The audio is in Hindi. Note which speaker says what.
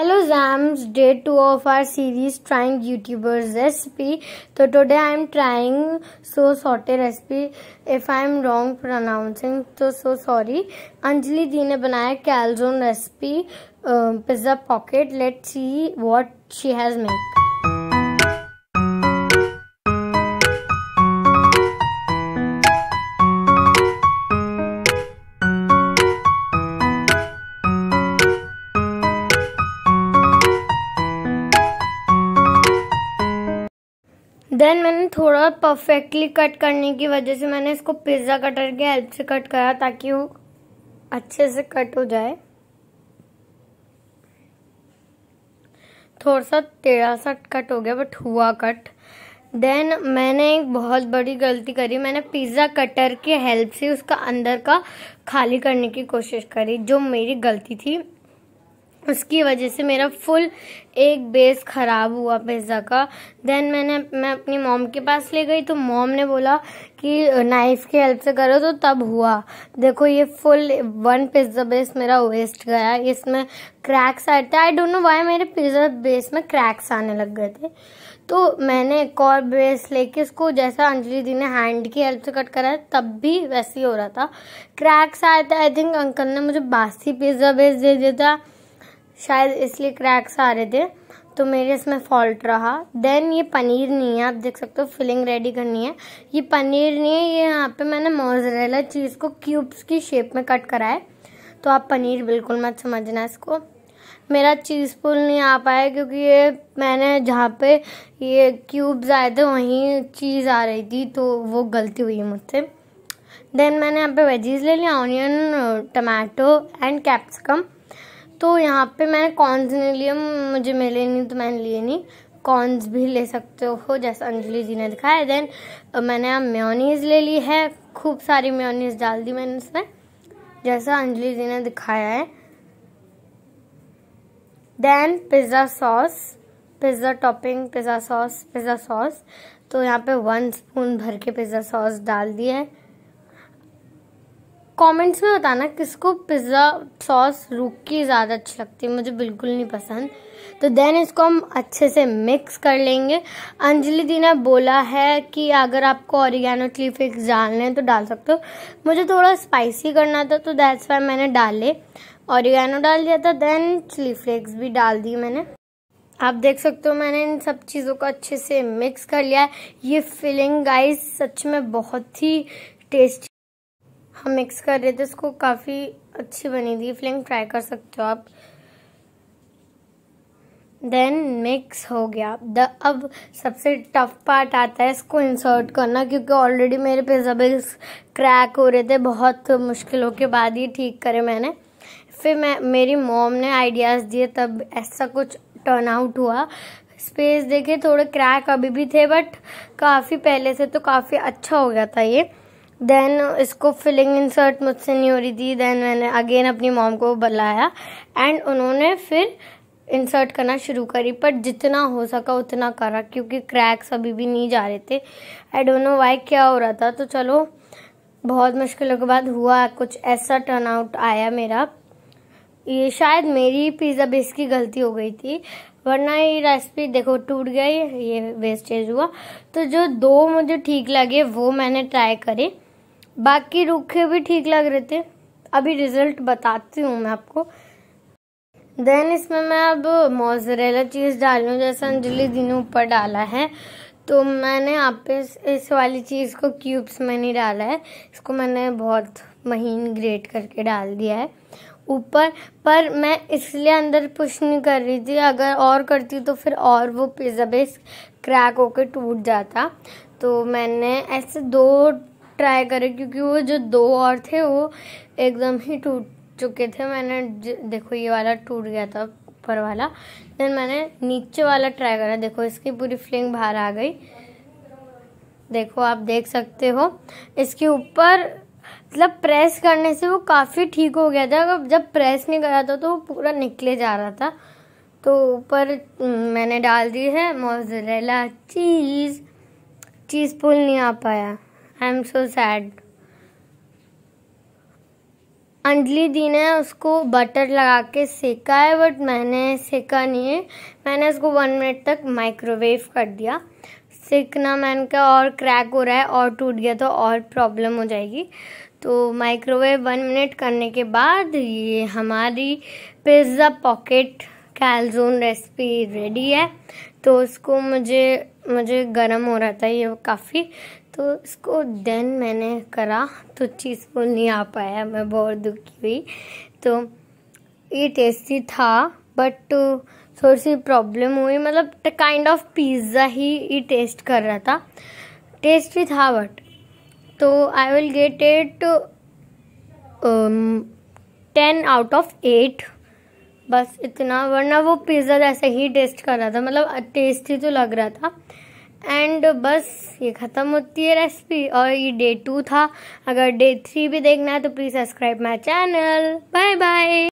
Speaker 1: Hello Zams, day 2 of our series trying YouTubers recipe. So today I am trying so saute recipe. If I am wrong pronouncing, so so sorry. Anjali ji ne banaya calzone recipe, uh, pizza pocket. Let's see what she has made. Then मैंने थोड़ा परफेक्टली कट करने की वजह से मैंने इसको पिज़्ज़ा कटर के हेल्प से कट करा ताकि वो अच्छे से कट हो जाए थोड़ा सा टेढ़ा सा कट हो गया बट हुआ कट देन मैंने एक बहुत बड़ी गलती करी मैंने पिज़्ज़ा कटर के हेल्प से उसका अंदर का खाली करने की कोशिश करी जो मेरी गलती थी उसकी वजह से मेरा फुल एक बेस ख़राब हुआ पिज़्ज़ा का देन मैंने मैं अपनी मॉम के पास ले गई तो मॉम ने बोला कि नाइफ़ की हेल्प से करो तो तब हुआ देखो ये फुल वन पिज़्ज़ा बेस मेरा वेस्ट गया इसमें क्रैक्स आए थे आई डोंट नो वाई मेरे पिज़्ज़ा बेस में क्रैक्स आने लग गए थे तो मैंने एक और बेस लेके इसको जैसा अंजलि दी ने हैंड की हेल्प से कट कराया तब भी वैसे ही हो रहा था क्रैक्स आए थे आई थिंक अंकल ने मुझे बासी पिज़्ज़ा बेस दे दिया था शायद इसलिए क्रैक्स आ रहे थे तो मेरे इसमें फॉल्ट रहा देन ये पनीर नहीं है आप देख सकते हो फिलिंग रेडी करनी है ये पनीर नहीं है ये यहाँ पे मैंने मोजरेला चीज़ को क्यूब्स की शेप में कट करा है तो आप पनीर बिल्कुल मत समझना इसको मेरा चीज़ पुल नहीं आ पाया क्योंकि ये मैंने जहाँ पे ये क्यूब्स आए थे वहीं चीज़ आ रही थी तो वो गलती हुई मुझसे देन मैंने यहाँ पे वेजीज ले लिया ऑनियन टमाटो एंड कैप्सिकम तो यहाँ पे मैंने कॉन्स नहीं लिए मुझे मिले नहीं तो मैंने लिए नहीं कॉर्न्स भी ले सकते हो जैसा अंजलि जी ने दिखाया देन मैंने यहाँ म्योनीस ले ली है खूब सारी म्योनीस डाल दी मैंने इसमें जैसा अंजलि जी ने दिखाया है then pizza sauce pizza topping pizza sauce pizza sauce तो यहाँ पे वन स्पून भर के पिज़्ज़ा सॉस डाल दिया है कमेंट्स में बताना किसको पिज़्ज़ा सॉस रूख की ज़्यादा अच्छी लगती है मुझे बिल्कुल नहीं पसंद तो देन इसको हम अच्छे से मिक्स कर लेंगे अंजलि दी ने बोला है कि अगर आपको ऑरिगेनो चिली फ्लेक्स डालने हैं तो डाल सकते हो मुझे थोड़ा स्पाइसी करना था तो दैट्स वाई मैंने डाले ऑरिगेनो डाल दिया था देन चिली फ्लेक्स भी डाल दी मैंने आप देख सकते हो मैंने इन सब चीज़ों को अच्छे से मिक्स कर लिया है ये फिलिंग गाइस सच में बहुत ही टेस्टी हम मिक्स कर रहे थे तो इसको काफ़ी अच्छी बनी थी फ्लेम ट्राई कर सकते हो आप देन मिक्स हो गया द अब सबसे टफ पार्ट आता है इसको इंसर्ट करना क्योंकि ऑलरेडी मेरे पिज्ज़ा बेस क्रैक हो रहे थे बहुत मुश्किलों के बाद ही ठीक करे मैंने फिर मैं मेरी मॉम ने आइडियाज़ दिए तब ऐसा कुछ टर्न आउट हुआ स्पेस देखे थोड़े क्रैक अभी भी थे बट काफ़ी पहले से तो काफ़ी अच्छा हो गया था ये देन uh, इसको फिलिंग इंसर्ट मुझसे नहीं हो रही थी देन मैंने अगेन अपनी मॉम को बुलाया एंड उन्होंने फिर इंसर्ट करना शुरू करी पर जितना हो सका उतना करा क्योंकि क्रैक्स अभी भी नहीं जा रहे थे आई डोंट नो वाई क्या हो रहा था तो चलो बहुत मुश्किलों के बाद हुआ कुछ ऐसा टर्न आउट आया मेरा ये शायद मेरी पिज़्ज़ा बेस की गलती हो गई थी वरना ये रेसिपी देखो टूट गई ये वेस्टेज हुआ तो जो दो मुझे ठीक लगे वो मैंने ट्राई करे बाकी रूखे भी ठीक लग रहे थे अभी रिजल्ट बताती हूँ मैं आपको देन इसमें मैं अब मोजरेला चीज़ डाल रही हूँ जैसे अंजलि दिन ऊपर डाला है तो मैंने आप इस, इस वाली चीज़ को क्यूब्स में नहीं डाला है इसको मैंने बहुत महीन ग्रेट करके डाल दिया है ऊपर पर मैं इसलिए अंदर पुश नहीं कर रही थी अगर और करती तो फिर और वो पिज़्ज़ा बेस क्रैक होकर टूट जाता तो मैंने ऐसे दो ट्राई करें क्योंकि वो जो दो और थे वो एकदम ही टूट चुके थे मैंने देखो ये वाला टूट गया था ऊपर वाला देन मैंने नीचे वाला ट्राई करा देखो इसकी पूरी फ्लिंग बाहर आ गई देखो आप देख सकते हो इसके ऊपर मतलब प्रेस करने से वो काफ़ी ठीक हो गया था अगर जब प्रेस नहीं करा था तो वो पूरा निकले जा रहा था तो ऊपर मैंने डाल दी है मोजरेला चीज़ चीज़ पुल नहीं आ पाया I am so sad Anjali di ने उसको बटर लगा के सेका है बट मैंने सेका नहीं है मैंने उसको वन मिनट तक माइक्रोवेव कर दिया सेकना मैंने कहा और क्रैक हो रहा है और टूट गया तो और प्रॉब्लम हो जाएगी तो माइक्रोवेव वन मिनट करने के बाद ये हमारी pizza pocket calzone recipe ready है तो उसको मुझे मुझे गर्म हो रहा था ये काफ़ी तो इसको देन मैंने करा तो चीज़ बोल नहीं आ पाया मैं बहुत दुखी हुई तो ये टेस्टी था बट थोड़ी सी प्रॉब्लम हुई मतलब काइंड ऑफ पिज़्ज़ा ही ये टेस्ट कर रहा था टेस्ट भी था बट तो I will get it ten out of eight बस इतना वरना वो पिज़्ज़ा जैसे ही टेस्ट कर रहा था मतलब टेस्टी तो लग रहा था एंड बस ये ख़त्म होती है रेसिपी और ये डे टू था अगर डे थ्री भी देखना है तो please subscribe my channel bye bye